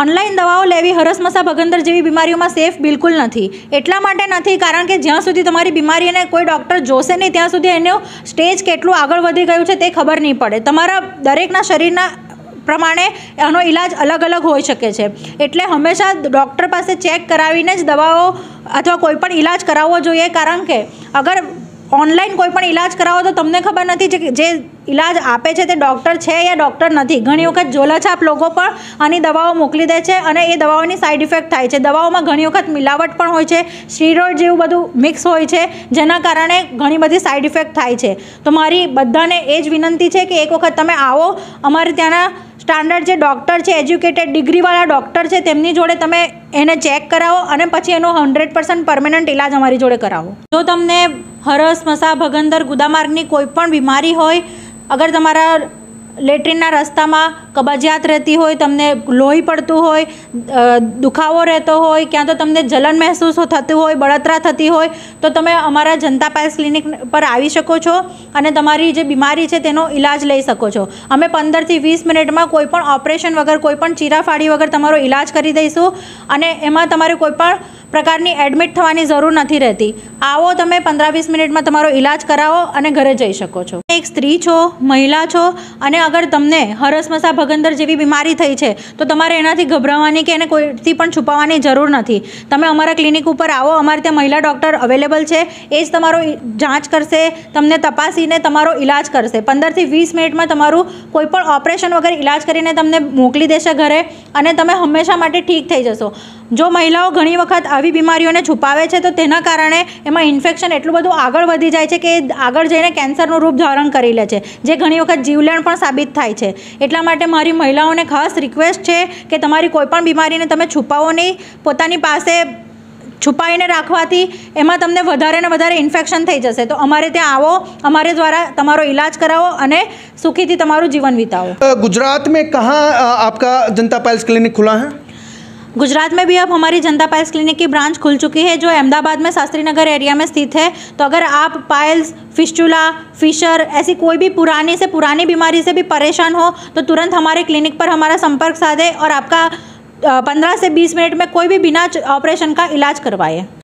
online દવાઓ લેવી હરસમસા ભગંદર જેવી બીમારીઓમાં સેફ બિલકુલ નથી એટલા માટે નથી કારણ કે જ્યાં સુધી તમારી બીમારીને કોઈ ડૉક્ટર જોશે નહીં ત્યાં સુધી એનું સ્ટેજ કેટલું આગળ વધી ગયું છે તે ખબર નહીં પડે તમારા દરેકના શરીરના પ્રમાણે આનો ઇલાજ અલગ અલગ હોઈ શકે છે એટલે હંમેશા ડૉક્ટર પાસે ચેક કરાવીને જ દવાઓ અથવા કોઈપણ ઇલાજ કરાવવો જોઈએ કારણ કે અગર ઓનલાઈન કોઈ પણ ઇલાજ કરાવો તો તમને ખબર નથી કે જે ઈલાજ આપે છે તે ડૉક્ટર છે યા ડૉક્ટર નથી ઘણી વખત જોલાછાપ લોકો પણ આની દવાઓ મોકલી દે છે અને એ દવાઓની સાઈડ ઇફેક્ટ થાય છે દવાઓમાં ઘણી વખત મિલાવટ પણ હોય છે સ્ટીરોઇડ જેવું બધું મિક્સ હોય છે જેના કારણે ઘણી બધી સાઈડ ઇફેક્ટ થાય છે તો મારી બધાને એ જ વિનંતી છે કે એક વખત તમે આવો અમારે ત્યાંના સ્ટાન્ડર્ડ જે ડૉક્ટર છે એજ્યુકેટેડ ડિગ્રીવાળા ડૉક્ટર છે તેમની જોડે તમે એને ચેક કરાવો અને પછી એનો હંડ્રેડ પર્સન્ટ પરમેનન્ટ ઇલાજ અમારી જોડે કરાવો જો તમને હરસ મસા ભગંદર ગુદામાર્ગની કોઈ પણ બીમારી હોય અગર તમારા લેટ્રિનના રસ્તામાં કબજિયાત રહેતી હોય તમને લોહી પડતું હોય દુખાવો રહેતો હોય ક્યાં તો તમને જલન મહેસૂસ થતું હોય બળતરા થતી હોય તો તમે અમારા જનતા પાસ ક્લિનિક પર આવી શકો છો અને તમારી જે બીમારી છે તેનો ઇલાજ લઈ શકો છો અમે પંદરથી વીસ મિનિટમાં કોઈપણ ઓપરેશન વગર કોઈપણ ચીરાફાડી વગર તમારો ઇલાજ કરી દઈશું અને એમાં તમારે કોઈપણ પ્રકારની એડમિટ થવાની જરૂર નથી રહેતી આવો તમે પંદર વીસ મિનિટમાં તમારો ઈલાજ કરાવો અને ઘરે જઈ શકો છો એક સ્ત્રી છો મહિલા છો અને અગર તમને હરસમસા ભગંદર જેવી બીમારી થઈ છે તો તમારે એનાથી ગભરાવાની કે એને કોઈથી પણ છુપાવવાની જરૂર નથી તમે અમારા ક્લિનિક ઉપર આવો અમારે ત્યાં મહિલા ડૉક્ટર અવેલેબલ છે એ જ તમારો જાંચ કરશે તમને તપાસીને તમારો ઇલાજ કરશે પંદરથી વીસ મિનિટમાં તમારું કોઈપણ ઓપરેશન વગર ઇલાજ કરીને તમને મોકલી દેશે ઘરે અને તમે હંમેશા માટે ઠીક થઈ જશો જો મહિલાઓ ઘણી વખત આવી બીમારીઓને છુપાવે છે તો તેના કારણે એમાં ઇન્ફેક્શન એટલું બધું આગળ વધી જાય છે કે આગળ જઈને કેન્સરનું રૂપ ધારણ કરી લે છે જે ઘણી વખત જીવલેણ પણ સાબિત થાય છે એટલા માટે મારી મહિલાઓને ખાસ રિક્વેસ્ટ છે કે તમારી કોઈપણ બીમારીને તમે છુપાવો નહીં પોતાની પાસે છુપાઈને રાખવાથી એમાં તમને વધારે ને વધારે ઇન્ફેક્શન થઈ જશે તો અમારે ત્યાં આવો અમારે દ્વારા તમારો ઇલાજ કરાવો અને સુખીથી તમારું જીવન વિતાવો ગુજરાત મેં કહા આપકા જનતા પાઇલ્સ ક્લિનિક ખુલા હૈ गुजरात में भी अब हमारी जनता पायल्स क्लिनिक की ब्रांच खुल चुकी है जो अहमदाबाद में शास्त्री नगर एरिया में स्थित है तो अगर आप पायल्स फिस्टुला फिशर ऐसी कोई भी पुराने से पुरानी बीमारी से भी परेशान हो तो तुरंत हमारे क्लिनिक पर हमारा संपर्क साधे और आपका पंद्रह से बीस मिनट में कोई भी बिना ऑपरेशन का इलाज करवाए